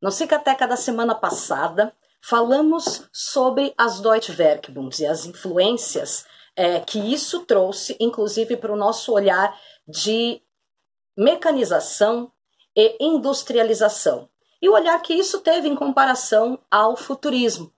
No Cicateca da semana passada, falamos sobre as Deutsche Werkbunds e as influências é, que isso trouxe, inclusive, para o nosso olhar de mecanização e industrialização. E o olhar que isso teve em comparação ao futurismo,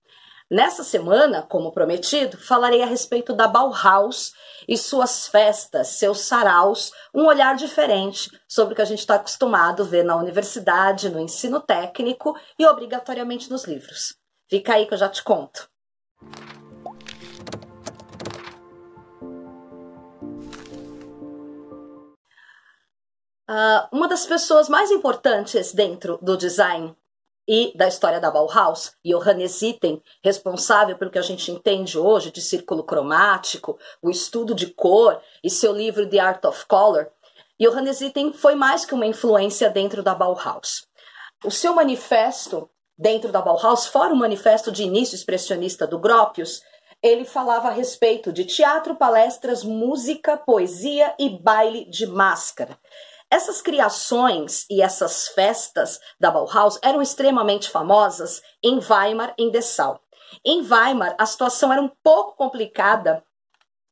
Nessa semana, como prometido, falarei a respeito da Bauhaus e suas festas, seus saraus, um olhar diferente sobre o que a gente está acostumado a ver na universidade, no ensino técnico e obrigatoriamente nos livros. Fica aí que eu já te conto. Uh, uma das pessoas mais importantes dentro do design e da história da Bauhaus, Johannes Itten, responsável pelo que a gente entende hoje de círculo cromático, o estudo de cor e seu livro The Art of Color, Johannes Itten foi mais que uma influência dentro da Bauhaus. O seu manifesto dentro da Bauhaus, fora o manifesto de início expressionista do Gropius, ele falava a respeito de teatro, palestras, música, poesia e baile de máscara. Essas criações e essas festas da Bauhaus eram extremamente famosas em Weimar, em Dessau. Em Weimar, a situação era um pouco complicada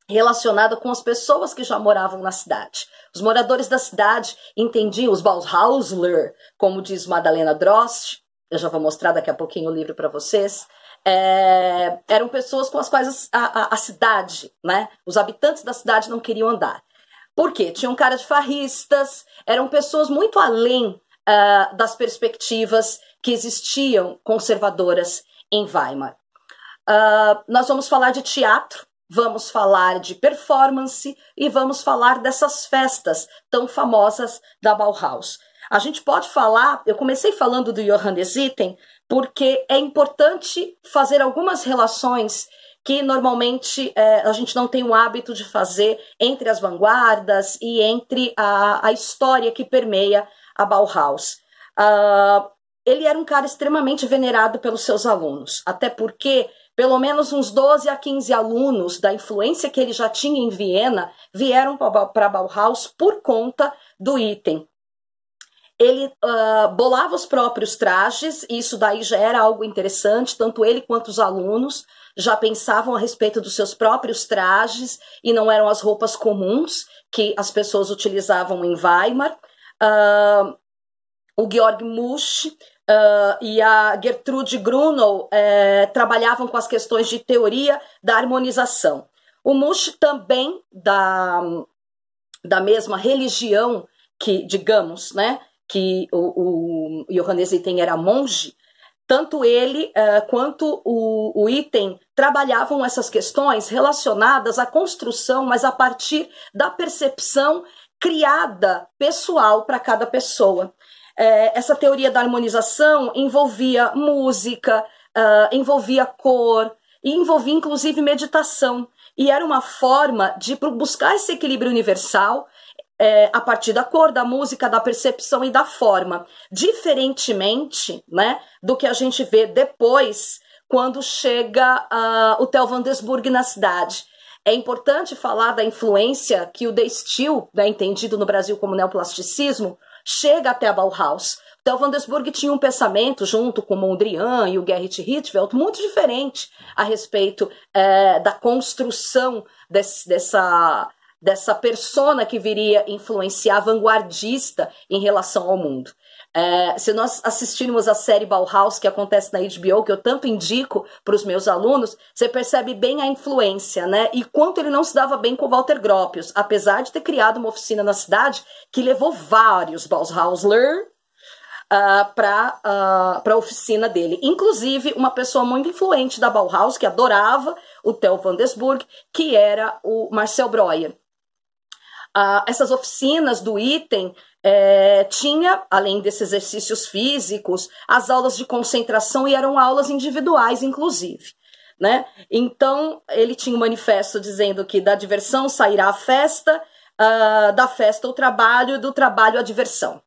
relacionada com as pessoas que já moravam na cidade. Os moradores da cidade entendiam os Bauhausler, como diz Madalena Drost, eu já vou mostrar daqui a pouquinho o livro para vocês, é, eram pessoas com as quais a, a, a cidade, né, os habitantes da cidade não queriam andar. Por quê? Tinham cara de farristas, eram pessoas muito além uh, das perspectivas que existiam conservadoras em Weimar. Uh, nós vamos falar de teatro, vamos falar de performance e vamos falar dessas festas tão famosas da Bauhaus. A gente pode falar, eu comecei falando do Johannes Itten, porque é importante fazer algumas relações que normalmente é, a gente não tem o hábito de fazer entre as vanguardas e entre a, a história que permeia a Bauhaus. Uh, ele era um cara extremamente venerado pelos seus alunos, até porque pelo menos uns 12 a 15 alunos da influência que ele já tinha em Viena vieram para Bauhaus por conta do item. Ele uh, bolava os próprios trajes, e isso daí já era algo interessante, tanto ele quanto os alunos já pensavam a respeito dos seus próprios trajes e não eram as roupas comuns que as pessoas utilizavam em Weimar. Uh, o Georg Musch uh, e a Gertrude Grunow uh, eh, trabalhavam com as questões de teoria da harmonização. O Musch também da, da mesma religião que, digamos, né, que o, o Johannes Itten era monge, tanto ele uh, quanto o, o, item trabalhavam essas questões relacionadas à construção, mas a partir da percepção criada pessoal para cada pessoa. É, essa teoria da harmonização envolvia música, uh, envolvia cor, e envolvia inclusive meditação. E era uma forma de buscar esse equilíbrio universal é, a partir da cor, da música, da percepção e da forma. Diferentemente né, do que a gente vê depois, quando chega uh, o Theo Vandesburg na cidade. É importante falar da influência que o The Steel, né, entendido no Brasil como neoplasticismo, chega até a Bauhaus. Theo Vandesburg tinha um pensamento, junto com Mondrian e o Gerrit Rietveld, muito diferente a respeito é, da construção desse, dessa dessa persona que viria influenciar vanguardista em relação ao mundo. É, se nós assistirmos a série Bauhaus, que acontece na HBO, que eu tanto indico para os meus alunos, você percebe bem a influência, né? E quanto ele não se dava bem com Walter Gropius, apesar de ter criado uma oficina na cidade que levou vários Bauhausler uh, ah, para uh, ah, a oficina dele. Inclusive, uma pessoa muito influente da Bauhaus, que adorava o Theo van que era o Marcel Breuer. Ah, essas oficinas do item é, tinha, além desses exercícios físicos, as aulas de concentração e eram aulas individuais, inclusive. Né? Então, ele tinha um manifesto dizendo que da diversão sairá a festa, uh, da festa o trabalho, do trabalho a diversão.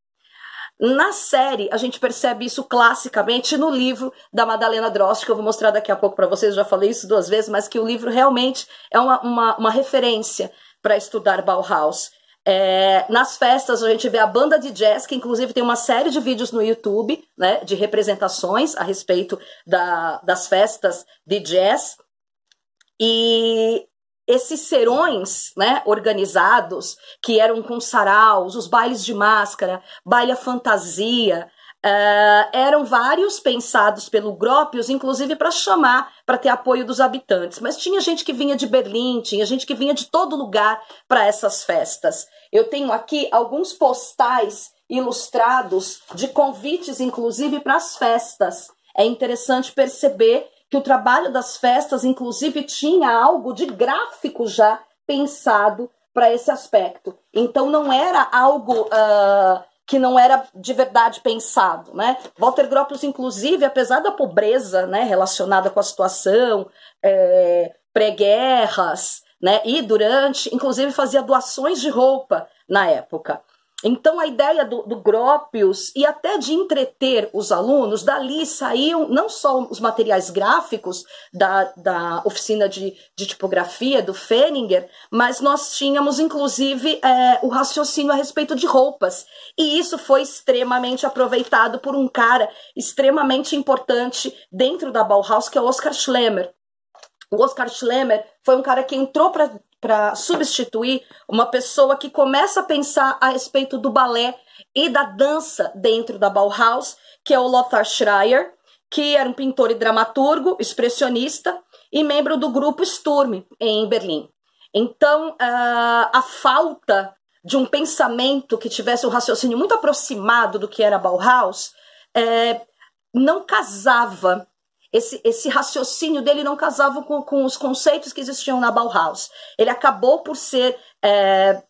Na série, a gente percebe isso classicamente no livro da Madalena Drost, que eu vou mostrar daqui a pouco para vocês, eu já falei isso duas vezes, mas que o livro realmente é uma, uma, uma referência para estudar Bauhaus. É, nas festas a gente vê a banda de jazz, que inclusive tem uma série de vídeos no YouTube, né, de representações a respeito da, das festas de jazz. E esses serões, né, organizados, que eram com saraus, os bailes de máscara, baile a fantasia, Uh, eram vários pensados pelo Gropius, inclusive para chamar, para ter apoio dos habitantes. Mas tinha gente que vinha de Berlim, tinha gente que vinha de todo lugar para essas festas. Eu tenho aqui alguns postais ilustrados de convites, inclusive para as festas. É interessante perceber que o trabalho das festas, inclusive, tinha algo de gráfico já pensado para esse aspecto. Então, não era algo. Uh, que não era de verdade pensado, né? Walter Gropius, inclusive, apesar da pobreza, né, relacionada com a situação, é, pré-guerras, né, e durante, inclusive fazia doações de roupa na época. Então, a ideia do, do Gropius e até de entreter os alunos, dali saíam não só os materiais gráficos da, da oficina de, de tipografia do Fenninger, mas nós tínhamos inclusive é, o raciocínio a respeito de roupas. E isso foi extremamente aproveitado por um cara extremamente importante dentro da Bauhaus, que é o Oscar Schlemmer. O Oscar Schlemmer foi um cara que entrou para para substituir uma pessoa que começa a pensar a respeito do balé e da dança dentro da Bauhaus, que é o Lothar Schreier, que era um pintor e dramaturgo, expressionista e membro do grupo Sturm em Berlim. Então, ah, a falta de um pensamento que tivesse um raciocínio muito aproximado do que era Bauhaus eh, não casava esse, esse raciocínio dele não casava com, com, os conceitos que existiam na Bauhaus. Ele acabou por ser é,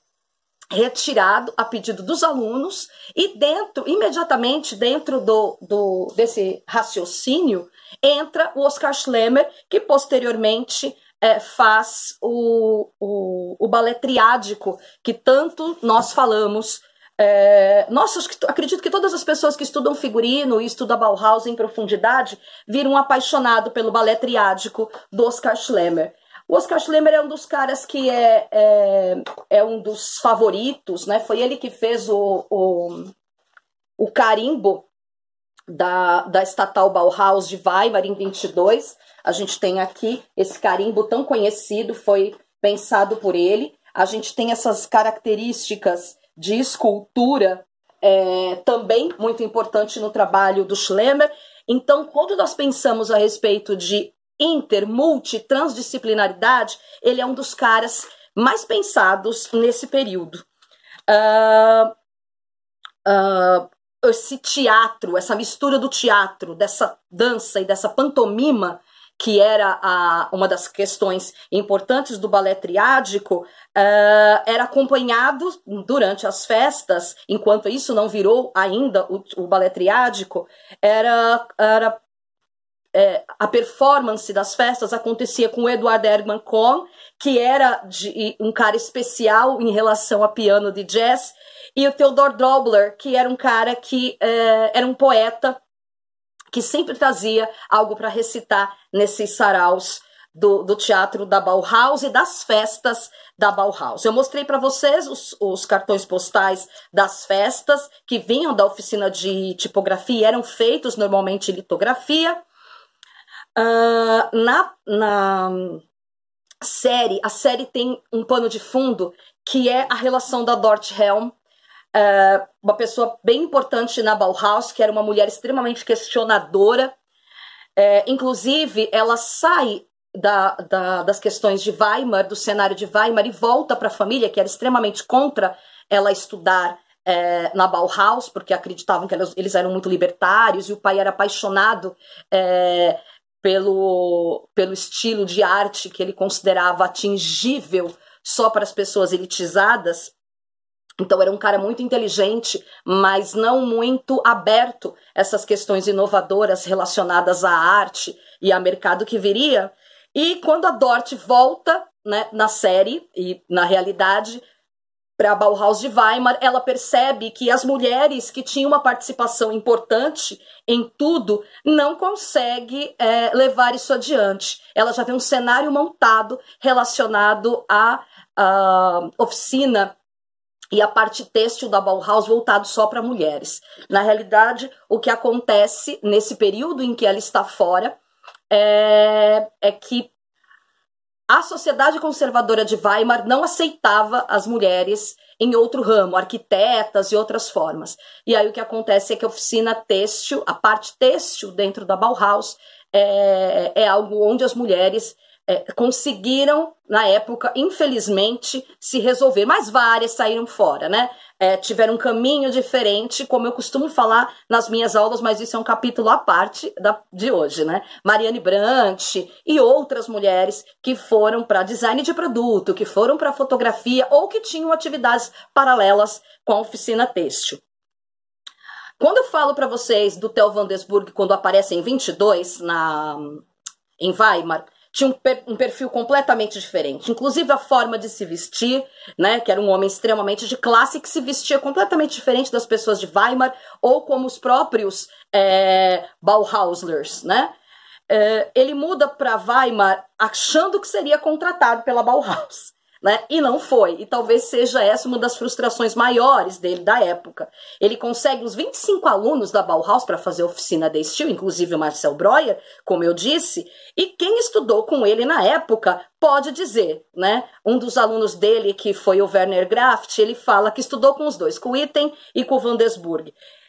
retirado a pedido dos alunos e dentro, imediatamente dentro do, do desse raciocínio, entra o Oscar Schlemmer, que posteriormente é, faz o, o, o balé triádico que tanto nós falamos é, nossa, acredito que todas as pessoas que estudam figurino e estudam Bauhaus em profundidade viram apaixonado pelo balé triádico do Oscar Schlemmer. O Oscar Schlemmer é um dos caras que é, é, é um dos favoritos, né? Foi ele que fez o, o, o carimbo da, da estatal Bauhaus de Weimar em 22. A gente tem aqui esse carimbo tão conhecido, foi pensado por ele. A gente tem essas características de escultura, é, também muito importante no trabalho do Schlemmer. Então, quando nós pensamos a respeito de inter, multi, transdisciplinaridade, ele é um dos caras mais pensados nesse período. Uh, uh, esse teatro, essa mistura do teatro, dessa dança e dessa pantomima que era a, uma das questões importantes do balé triádico, uh, era acompanhado durante as festas, enquanto isso não virou ainda o, o balé triádico, era, era é, a performance das festas acontecia com o Eduardo Herman Kohn, que era de, um cara especial em relação a piano de jazz, e o Theodor Drobler, que era um cara que é, era um poeta que sempre trazia algo para recitar nesses saraus do, do, teatro da Bauhaus e das festas da Bauhaus. Eu mostrei para vocês os, os, cartões postais das festas que vinham da oficina de tipografia, eram feitos normalmente em litografia. Uh, na, na série, a série tem um pano de fundo que é a relação da Dort Helm uh, uma pessoa bem importante na Bauhaus, que era uma mulher extremamente questionadora. É, inclusive, ela sai da, da, das questões de Weimar, do cenário de Weimar, e volta para a família, que era extremamente contra ela estudar é, na Bauhaus, porque acreditavam que elas, eles, eram muito libertários, e o pai era apaixonado é, pelo, pelo estilo de arte que ele considerava atingível só para as pessoas elitizadas. Então era um cara muito inteligente, mas não muito aberto a essas questões inovadoras relacionadas à arte e ao mercado que viria. E quando a Dort volta né, na série e na realidade para a Bauhaus de Weimar, ela percebe que as mulheres que tinham uma participação importante em tudo não conseguem é, levar isso adiante. Ela já vê um cenário montado relacionado à, à oficina e a parte têxtil da Bauhaus voltado só para mulheres. Na realidade, o que acontece nesse período em que ela está fora é, é que a sociedade conservadora de Weimar não aceitava as mulheres em outro ramo, arquitetas e outras formas. E aí o que acontece é que a oficina têxtil, a parte têxtil dentro da Bauhaus, é, é algo onde as mulheres é, conseguiram, na época, infelizmente, se resolver. Mas várias saíram fora, né? É, tiveram um caminho diferente, como eu costumo falar nas minhas aulas, mas isso é um capítulo à parte da, de hoje, né? Mariane Brandt e outras mulheres que foram para design de produto, que foram para fotografia ou que tinham atividades paralelas com a oficina têxtil. Quando eu falo para vocês do Theo Vandesburg quando aparece em 22 na em Weimar, tinha um, per um, perfil completamente diferente. Inclusive a forma de se vestir, né? Que era um homem extremamente de classe que se vestia completamente diferente das pessoas de Weimar ou como os próprios é, Bauhauslers, né? Eh, ele muda para Weimar achando que seria contratado pela Bauhaus né? E não foi. E talvez seja essa uma das frustrações maiores dele da época. Ele consegue os 25 alunos da Bauhaus para fazer oficina de estilo, inclusive o Marcel Breuer, como eu disse, e quem estudou com ele na época pode dizer, né? Um dos alunos dele, que foi o Werner Graft, ele fala que estudou com os dois, com o Item e com o Van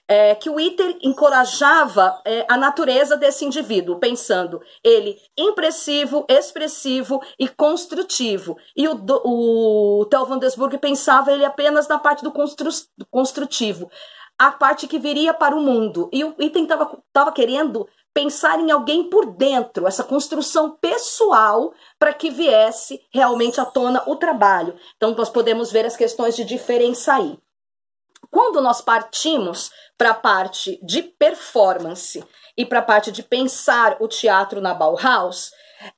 é, que o Iter encorajava é, a natureza desse indivíduo, pensando ele impressivo, expressivo e construtivo. E o, o Theo Vandesburg pensava ele apenas na parte do constru, construtivo, a parte que viria para o mundo. E o Iter estava querendo pensar em alguém por dentro, essa construção pessoal para que viesse realmente à tona o trabalho. Então nós podemos ver as questões de diferença aí. Quando nós partimos para a parte de performance e para a parte de pensar o teatro na Bauhaus,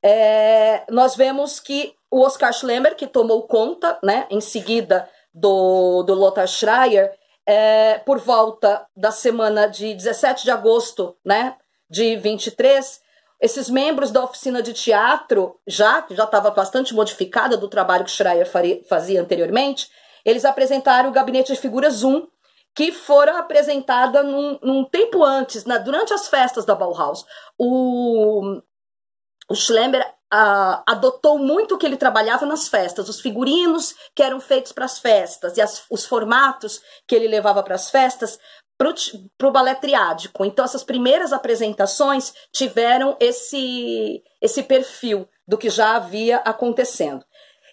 é, nós vemos que o Oscar Schlemmer, que tomou conta, né, em seguida do, do Lothar Schreier, é, por volta da semana de 17 de agosto né, de 23, esses membros da oficina de teatro, já que já estava bastante modificada do trabalho que Schreier faria, fazia anteriormente, eles apresentaram o gabinete de figuras 1, que foram apresentada num, num tempo antes, na, durante as festas da Bauhaus. O, o Schlemmer Uh, adotou muito o que ele trabalhava nas festas, os figurinos que eram feitos para as festas e as, os formatos que ele levava para as festas para o balé triádico. Então, essas primeiras apresentações tiveram esse, esse perfil do que já havia acontecendo.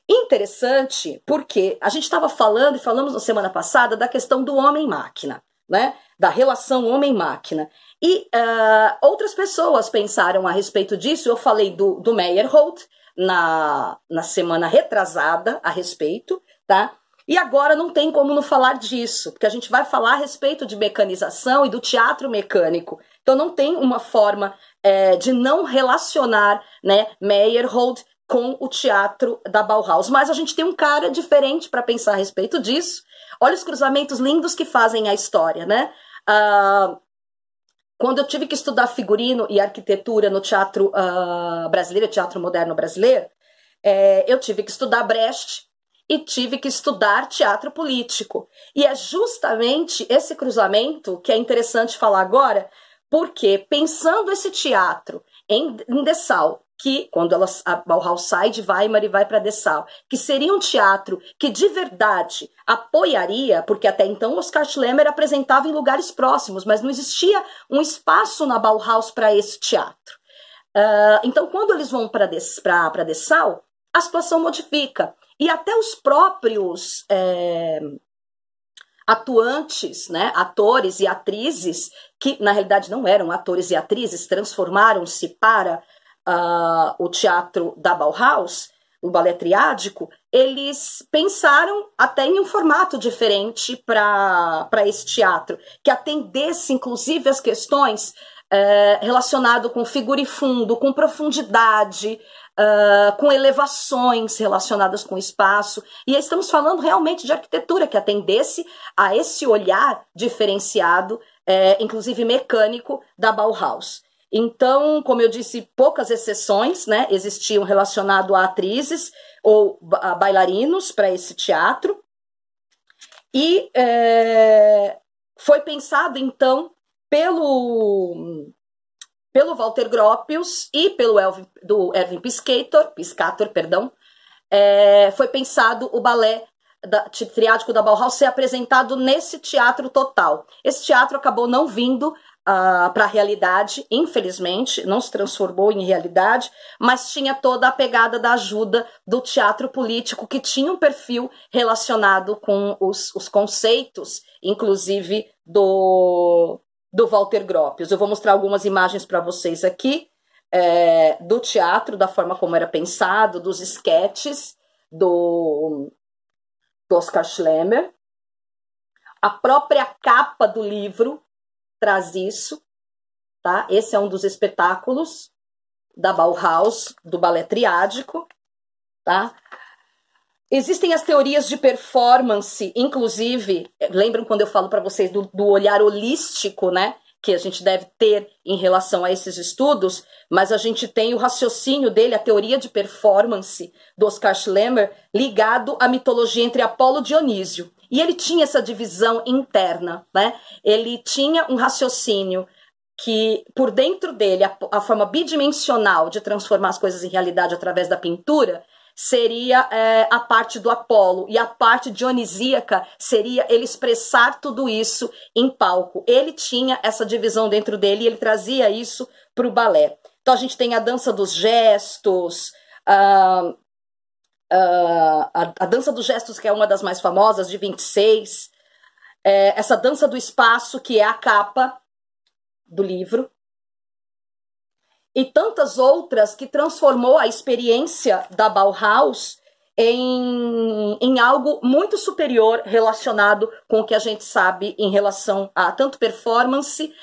Interessante porque a gente estava falando e falamos na semana passada da questão do homem-máquina, né? Da relação homem-máquina. E uh, outras pessoas pensaram a respeito disso. Eu falei do, do Meyerhold na, na semana retrasada a respeito, tá? E agora não tem como não falar disso, porque a gente vai falar a respeito de mecanização e do teatro mecânico. Então não tem uma forma é, de não relacionar né, Meyerhold com o teatro da Bauhaus. Mas a gente tem um cara diferente para pensar a respeito disso. Olha os cruzamentos lindos que fazem a história, né? Uh, quando eu tive que estudar figurino e arquitetura no teatro uh, brasileiro, teatro moderno brasileiro, é, eu tive que estudar Brecht e tive que estudar teatro político. E é justamente esse cruzamento que é interessante falar agora, porque pensando esse teatro em, em Dessau que quando ela, a Bauhaus sai de Weimar e vai para Dessau, que seria um teatro que de verdade apoiaria, porque até então Oscar Schlemmer apresentava em lugares próximos, mas não existia um espaço na Bauhaus para esse teatro. Uh, então, quando eles vão para Dessau, a situação modifica. E até os próprios é, atuantes, né, atores e atrizes, que na realidade não eram atores e atrizes, transformaram-se para uh, o teatro da Bauhaus, o balé triádico, eles pensaram até em um formato diferente para esse teatro, que atendesse inclusive as questões é, relacionado com figura e fundo, com profundidade, uh, com elevações relacionadas com espaço. E estamos falando realmente de arquitetura que atendesse a esse olhar diferenciado, é, inclusive mecânico, da Bauhaus. Então, como eu disse, poucas exceções né, existiam relacionado a atrizes ou a bailarinos para esse teatro. E é, foi pensado, então, pelo, pelo Walter Gropius e pelo Elvin, do Erwin Piscator, Piscator perdão, é, foi pensado o balé da, triádico da Bauhaus ser apresentado nesse teatro total. Esse teatro acabou não vindo uh, ah, para a realidade, infelizmente, não se transformou em realidade, mas tinha toda a pegada da ajuda do teatro político, que tinha um perfil relacionado com os, os conceitos, inclusive do, do Walter Gropius. Eu vou mostrar algumas imagens para vocês aqui. É, do teatro, da forma como era pensado, dos esquetes do, do Oscar Schlemmer. A própria capa do livro traz isso, tá? Esse é um dos espetáculos da Bauhaus, do balé triádico, tá? Existem as teorias de performance, inclusive, eh, lembram quando eu falo para vocês do, do, olhar holístico, né? Que a gente deve ter em relação a esses estudos, mas a gente tem o raciocínio dele, a teoria de performance do Oscar Schlemmer, ligado à mitologia entre Apolo e Dionísio. E ele tinha essa divisão interna, né? Ele tinha um raciocínio que por dentro dele a, a forma bidimensional de transformar as coisas em realidade através da pintura seria é, a parte do Apolo e a parte dionisíaca seria ele expressar tudo isso em palco. Ele tinha essa divisão dentro dele e ele trazia isso para o balé. Então a gente tem a dança dos gestos, uh, uh, a, a, dança dos gestos, que é uma das mais famosas, de 26, é, essa dança do espaço, que é a capa do livro, e tantas outras que transformou a experiência da Bauhaus em, em algo muito superior relacionado com o que a gente sabe em relação a tanto performance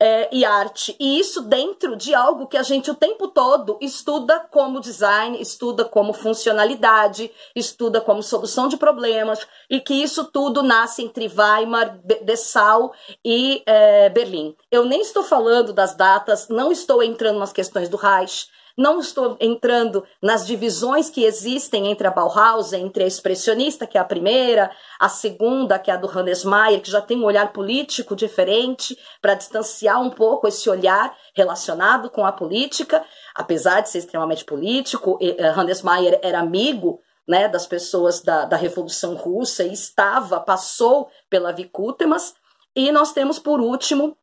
é, e arte. E isso dentro de algo que a gente o tempo todo estuda como design, estuda como funcionalidade, estuda como solução de problemas, e que isso tudo nasce entre Weimar, Dessau e é, Berlim. Eu nem estou falando das datas, não estou entrando nas questões do Reich, não estou entrando nas divisões que existem entre a Bauhaus, entre a expressionista, que é a primeira, a segunda, que é a do Hannes Mayer, que já tem um olhar político diferente, para distanciar um pouco esse olhar relacionado com a política, apesar de ser extremamente político, eh, Hannes Mayer era amigo né, das pessoas da, da Revolução Russa e estava, passou pela Vicútemas, e nós temos, por último,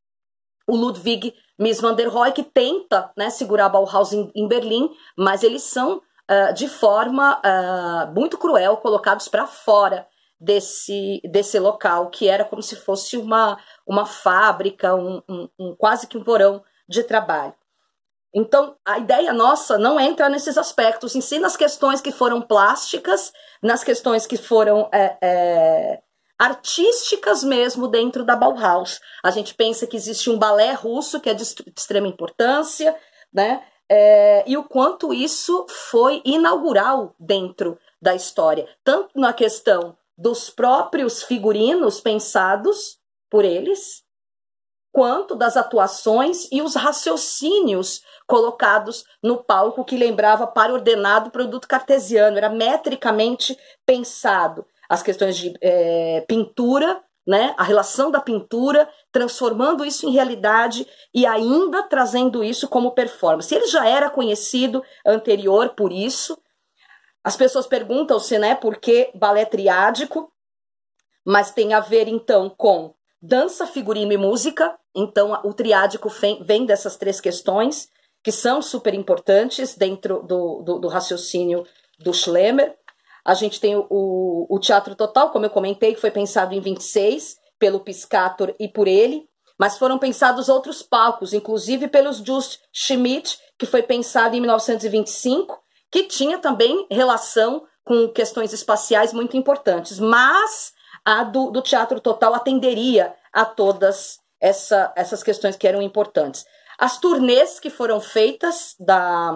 o Ludwig Mies van der Rohe, que tenta né, segurar Bauhaus em, em Berlim, mas eles são, uh, de forma uh, muito cruel, colocados para fora desse, desse local, que era como se fosse uma, uma fábrica, um, um, um, quase que um porão de trabalho. Então, a ideia nossa não é entra nesses aspectos, em si nas questões que foram plásticas, nas questões que foram é, é, artísticas mesmo dentro da Bauhaus. A gente pensa que existe um balé russo que é de extrema importância, né? É, e o quanto isso foi inaugural dentro da história, tanto na questão dos próprios figurinos pensados por eles, quanto das atuações e os raciocínios colocados no palco que lembrava para ordenado produto cartesiano, era metricamente pensado as questões de é, pintura, né, a relação da pintura, transformando isso em realidade e ainda trazendo isso como performance. Ele já era conhecido anterior por isso. As pessoas perguntam-se, né, por que balé triádico, mas tem a ver então com dança, figurino e música. Então o triádico vem dessas três questões que são super importantes dentro do, do, do raciocínio do Schlemmer. A gente tem o, o Teatro Total, como eu comentei, que foi pensado em 26, pelo Piscator e por ele, mas foram pensados outros palcos, inclusive pelos Just Schmidt, que foi pensado em 1925, que tinha também relação com questões espaciais muito importantes, mas a do, do Teatro Total atenderia a todas essa, essas questões que eram importantes. As turnês que foram feitas da,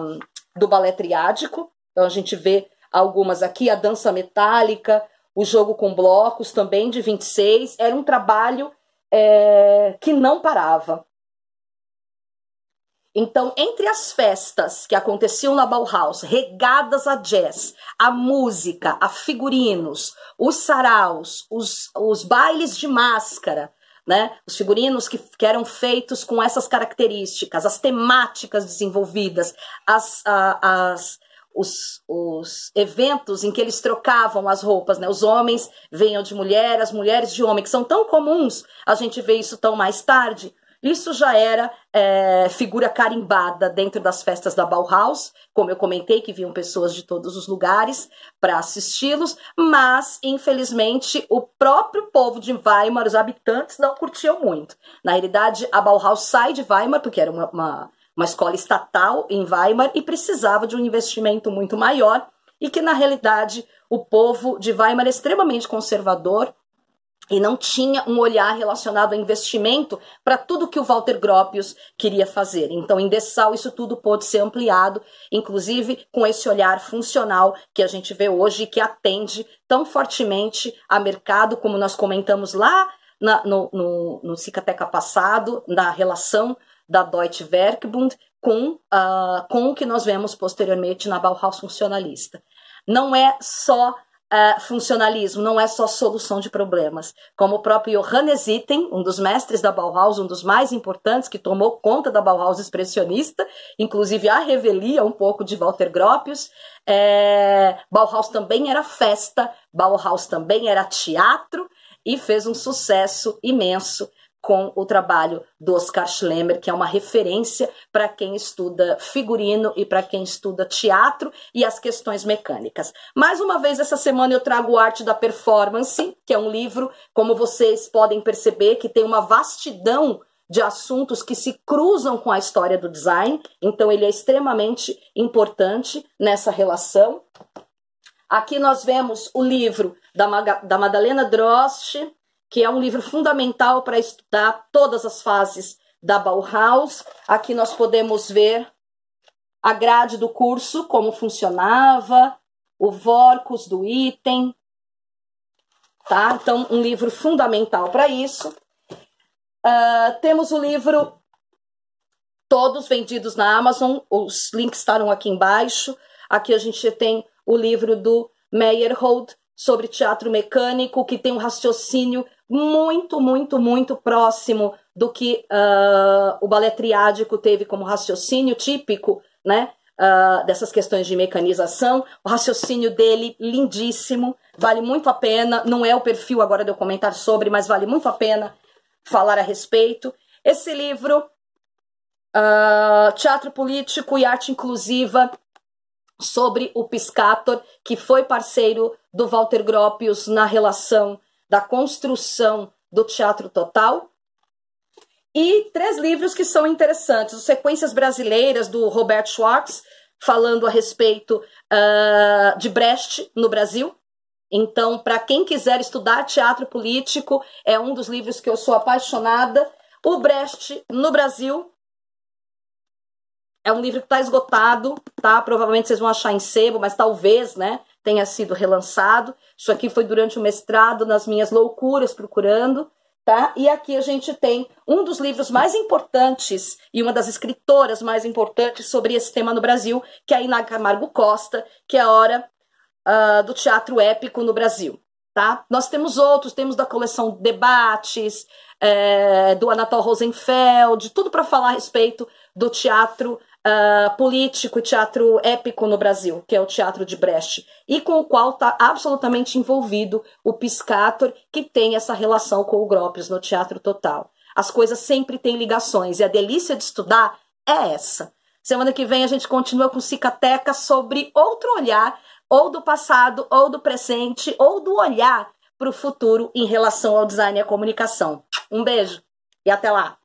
do balé triádico, então a gente vê algumas aqui, a dança metálica, o jogo com blocos também de 26. Era um trabalho é, que não parava. Então, entre as festas que aconteciam na Bauhaus, regadas a jazz, a música, a figurinos, os saraus, os, os bailes de máscara, né? Os figurinos que, que, eram feitos com essas características, as temáticas desenvolvidas, as, a, as os, os eventos em que eles trocavam as roupas, né? Os homens venham de mulher, as mulheres de homem, que são tão comuns, a gente vê isso tão mais tarde. Isso já era é, figura carimbada dentro das festas da Bauhaus, como eu comentei, que vinham pessoas de todos os lugares para assisti-los, mas infelizmente o próprio povo de Weimar, os habitantes, não curtiam muito. Na realidade, a Bauhaus sai de Weimar, porque era uma, uma uma escola estatal em Weimar e precisava de um investimento muito maior e que na realidade o povo de Weimar é extremamente conservador e não tinha um olhar relacionado a investimento para tudo que o Walter Gropius queria fazer. Então, em Dessau, isso tudo pôde ser ampliado, inclusive com esse olhar funcional que a gente vê hoje e que atende tão fortemente a mercado, como nós comentamos lá na, no, no, no Cicateca passado, na relação da Deutsche Werkbund com, uh, com o que nós vemos posteriormente na Bauhaus funcionalista. Não é só Uh, funcionalismo, não é só solução de problemas. Como o próprio Johannes Itten, um dos mestres da Bauhaus, um dos mais importantes, que tomou conta da Bauhaus expressionista, inclusive a revelia um pouco de Walter Gropius, é, Bauhaus também era festa, Bauhaus também era teatro e fez um sucesso imenso com o trabalho do Oscar Schlemmer, que é uma referência para quem estuda figurino e para quem estuda teatro e as questões mecânicas. Mais uma vez, essa semana eu trago Arte da Performance, que é um livro, como vocês podem perceber, que tem uma vastidão de assuntos que se cruzam com a história do design, então ele é extremamente importante nessa relação. Aqui nós vemos o livro da, da Madalena Drost, que é um livro fundamental para estudar todas as fases da Bauhaus. Aqui nós podemos ver a grade do curso, como funcionava, o Vorcus do item, tá? Então, um livro fundamental para isso. Uh, temos o livro todos vendidos na Amazon, os links estarão aqui embaixo. Aqui a gente tem o livro do Meyerhold sobre teatro mecânico, que tem um raciocínio muito, muito, muito próximo do que uh, o balé triádico teve como raciocínio típico, né? Uh, dessas questões de mecanização, o raciocínio dele lindíssimo, vale muito a pena. Não é o perfil agora de eu comentar sobre, mas vale muito a pena falar a respeito. Esse livro, uh, Teatro Político e Arte Inclusiva, sobre o Piscator, que foi parceiro do Walter Gropius na relação da construção do teatro total. E três livros que são interessantes: Sequências Brasileiras, do Roberto Schwartz, falando a respeito uh, de Brecht no Brasil. Então, para quem quiser estudar teatro político, é um dos livros que eu sou apaixonada. O Brecht no Brasil é um livro que está esgotado, tá? Provavelmente vocês vão achar em sebo, mas talvez, né? tenha sido relançado. Isso aqui foi durante o mestrado, nas minhas loucuras procurando. Tá? E aqui a gente tem um dos livros mais importantes e uma das escritoras mais importantes sobre esse tema no Brasil, que é a Iná Camargo Costa, que é a hora uh, do teatro épico no Brasil. Tá? Nós temos outros, temos da coleção Debates, é, do Anatol Rosenfeld, tudo para falar a respeito do teatro uh, político e teatro épico no Brasil, que é o teatro de Brecht, e com o qual está absolutamente envolvido o Piscator, que tem essa relação com o Gropius no teatro total. As coisas sempre têm ligações, e a delícia de estudar é essa. Semana que vem a gente continua com Cicateca sobre outro olhar, ou do passado, ou do presente, ou do olhar para o futuro em relação ao design e à comunicação. Um beijo e até lá!